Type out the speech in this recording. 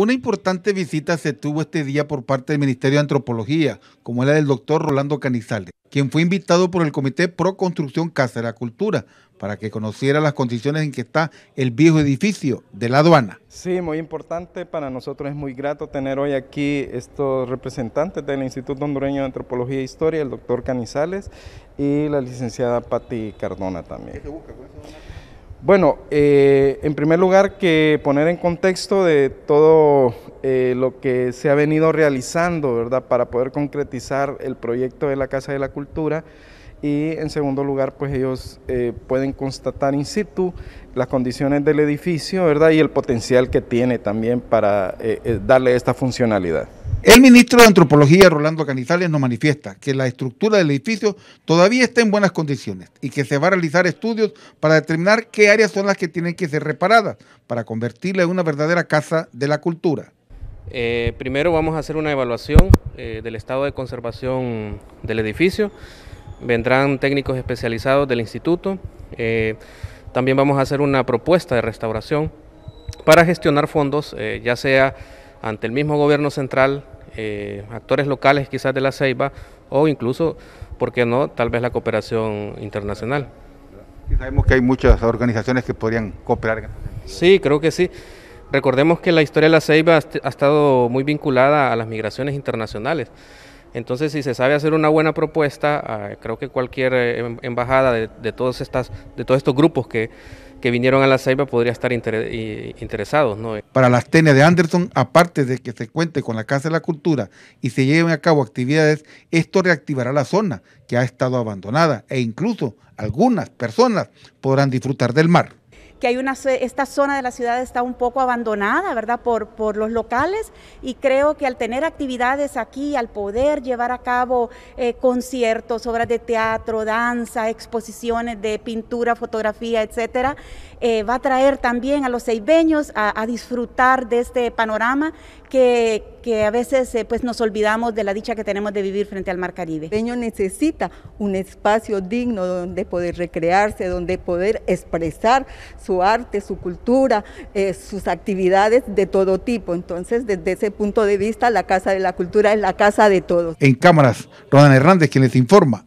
Una importante visita se tuvo este día por parte del Ministerio de Antropología, como la del doctor Rolando Canizales, quien fue invitado por el Comité Pro Construcción Casa de la Cultura para que conociera las condiciones en que está el viejo edificio de la aduana. Sí, muy importante. Para nosotros es muy grato tener hoy aquí estos representantes del Instituto Hondureño de Antropología e Historia, el doctor Canizales y la licenciada Patti Cardona también. Bueno, eh, en primer lugar que poner en contexto de todo eh, lo que se ha venido realizando, ¿verdad? Para poder concretizar el proyecto de la Casa de la Cultura y en segundo lugar pues ellos eh, pueden constatar in situ las condiciones del edificio, ¿verdad? Y el potencial que tiene también para darle esta funcionalidad. El ministro de Antropología, Rolando Canizales, nos manifiesta que la estructura del edificio todavía está en buenas condiciones y que se va a realizar estudios para determinar qué áreas son las que tienen que ser reparadas para convertirla en una verdadera casa de la cultura. Eh, primero vamos a hacer una evaluación eh, del estado de conservación del edificio. Vendrán técnicos especializados del instituto. Eh, también vamos a hacer una propuesta de restauración para gestionar fondos, ya sea ante el mismo gobierno central, eh, actores locales quizás de la Ceiba o incluso, ¿por qué no?, tal vez la cooperación internacional. sabemos que hay muchas organizaciones que podrían cooperar. sí, creo que sí. Recordemos que la historia de la Ceiba ha estado muy vinculada a las migraciones internacionales. Entonces, si se sabe hacer una buena propuesta, ah, creo que cualquier eh, em, embajada de, todos, estas, de todos estos grupos que, vinieron a la Ceiba podría estar interesados. Para las tenias de Anderson, aparte de que se cuente con la Casa de la Cultura y se lleven a cabo actividades, esto reactivará la zona que ha estado abandonada e incluso algunas personas podrán disfrutar del mar que hay una, esta zona de la ciudad está un poco abandonada, ¿verdad? Por, por los locales y creo que al tener actividades aquí, al poder llevar a cabo eh, conciertos, obras de teatro, danza, exposiciones de pintura, fotografía, etcétera, eh, va a traer también a los ceibeños a disfrutar de este panorama que que a veces eh, pues nos olvidamos de la dicha que tenemos de vivir frente al Mar Caribe. El necesita un espacio digno donde poder recrearse, donde poder expresar su arte, su cultura, eh, sus actividades de todo tipo. Entonces, desde ese punto de vista, la Casa de la Cultura es la casa de todos. En cámaras, Rodan Hernández, quien les informa.